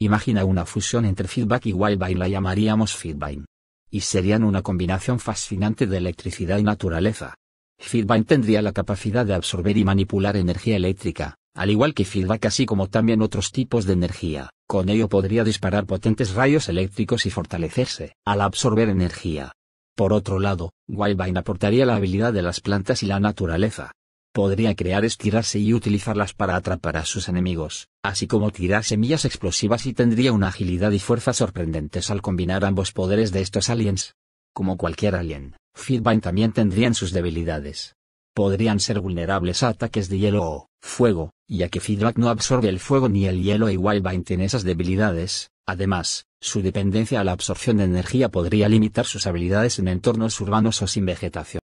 Imagina una fusión entre feedback y Wildbine la llamaríamos feedvine. Y serían una combinación fascinante de electricidad y naturaleza. Feedbine tendría la capacidad de absorber y manipular energía eléctrica, al igual que feedback así como también otros tipos de energía, con ello podría disparar potentes rayos eléctricos y fortalecerse, al absorber energía. Por otro lado, Wildbine aportaría la habilidad de las plantas y la naturaleza, podría crear estirarse y utilizarlas para atrapar a sus enemigos, así como tirar semillas explosivas y tendría una agilidad y fuerza sorprendentes al combinar ambos poderes de estos aliens. Como cualquier alien, Feedback también tendrían sus debilidades. Podrían ser vulnerables a ataques de hielo o fuego, ya que Feedback no absorbe el fuego ni el hielo y Wildbine tiene esas debilidades. Además, su dependencia a la absorción de energía podría limitar sus habilidades en entornos urbanos o sin vegetación.